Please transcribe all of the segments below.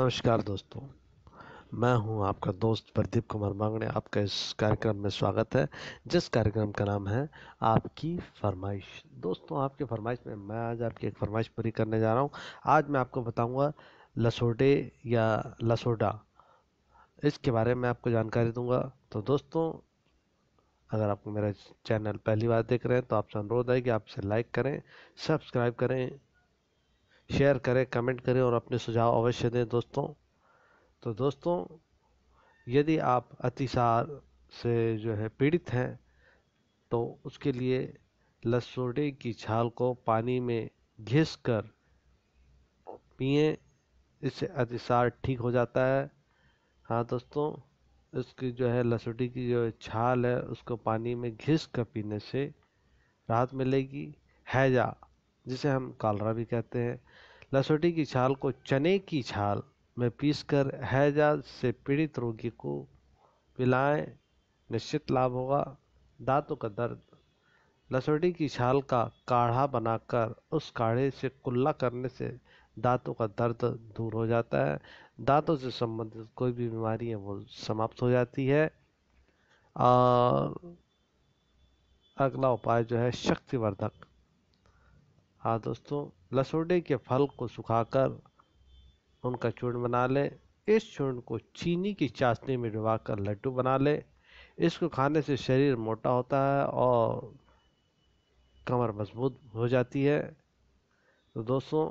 नमस्कार दोस्तों मैं हूं आपका दोस्त प्रदीप कुमार मांगड़े आपका इस कार्यक्रम में स्वागत है जिस कार्यक्रम का नाम है आपकी फरमाइश दोस्तों आपकी फरमाइश में मैं आज आपकी एक फरमाइश पूरी करने जा रहा हूं आज मैं आपको बताऊंगा लसोडे या लसोडा इसके बारे में आपको जानकारी दूंगा तो दोस्तों अगर आप मेरा चैनल पहली बार देख रहे हैं तो आपसे अनुरोध है कि आप इसे लाइक करें सब्सक्राइब करें शेयर करें कमेंट करें और अपने सुझाव अवश्य दें दोस्तों तो दोस्तों यदि आप अतिसार से जो है पीड़ित हैं तो उसके लिए लसोडे की छाल को पानी में घिस कर पिए इससे अतिसार ठीक हो जाता है हाँ दोस्तों इसकी जो है लसोटी की जो छाल है उसको पानी में घिस कर पीने से राहत मिलेगी हैजा जिसे हम कालरा भी कहते हैं लसोटी की छाल को चने की छाल में पीसकर हैजा से पीड़ित रोगी को पिलाएं निश्चित लाभ होगा दांतों का दर्द लसोटी की छाल का काढ़ा बनाकर उस काढ़े से कुल्ला करने से दांतों का दर्द दूर हो जाता है दांतों से संबंधित कोई भी बीमारी है वो समाप्त हो जाती है और अगला उपाय जो है शक्तिवर्धक हाँ दोस्तों लसोडे के फल को सुखाकर उनका चूर्ण बना लें इस चूर्ण को चीनी की चाशनी में डुबाकर लड्डू बना लें इसको खाने से शरीर मोटा होता है और कमर मजबूत हो जाती है तो दोस्तों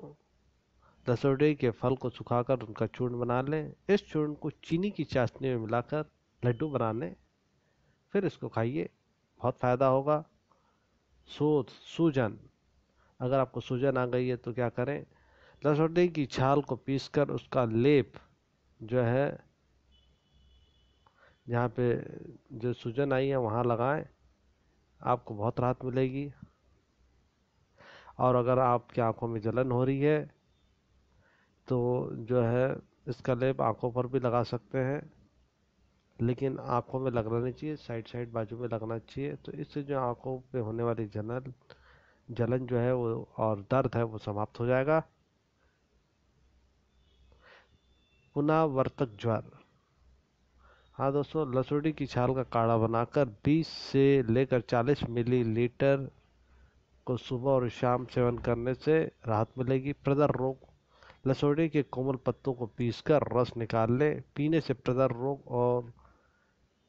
लसोडे के फल को सुखाकर उनका चूर्ण बना लें इस चूर्ण को चीनी की चाशनी में मिलाकर लड्डू बना लें फिर इसको खाइए बहुत फ़ायदा होगा सूद सूजन अगर आपको सूजन आ गई है तो क्या करें लसोटे की छाल को पीसकर उसका लेप जो है जहाँ पे जो सूजन आई है वहाँ लगाएं आपको बहुत राहत मिलेगी और अगर आपकी आंखों में जलन हो रही है तो जो है इसका लेप आंखों पर भी लगा सकते हैं लेकिन आंखों में लगना नहीं चाहिए साइड साइड बाजू में लगना चाहिए तो इससे जो आंखों पे होने वाली जलन जलन जो है वो और दर्द है वो समाप्त हो जाएगा पुनावर्तक ज्वर हाँ दोस्तों लसुड़ी की छाल का काढ़ा बनाकर 20 से लेकर 40 मिलीलीटर को सुबह और शाम सेवन करने से राहत मिलेगी प्रदर रोग लसोड़े के कोमल पत्तों को पीसकर रस निकाल लें पीने से प्रदर रोग और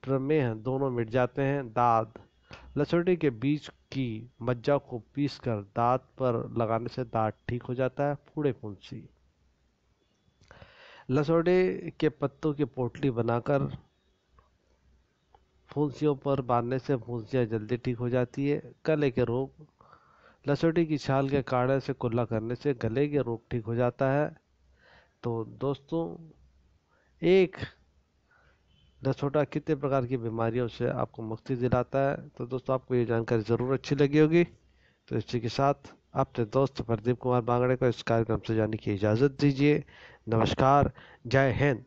प्रमेह दोनों मिट जाते हैं दाद लसोड़े के बीज की मज्जा को पीसकर दांत पर लगाने से दांत ठीक हो जाता है फूड़े फुंसी लसोड़े के पत्तों की पोटली बनाकर फुंसियों पर बांधने से फुंसियाँ जल्दी ठीक हो जाती है गले के रोग लसोटी की छाल के काढ़े से कुल्ला करने से गले के रोग ठीक हो जाता है तो दोस्तों एक दसोटा कितने प्रकार की बीमारियों से आपको मुक्ति दिलाता है तो दोस्तों आपको ये जानकारी ज़रूर अच्छी लगी होगी तो इसी के साथ अपने दोस्त प्रदीप कुमार बांगड़े को इस कार्यक्रम से जाने की इजाज़त दीजिए नमस्कार जय हिंद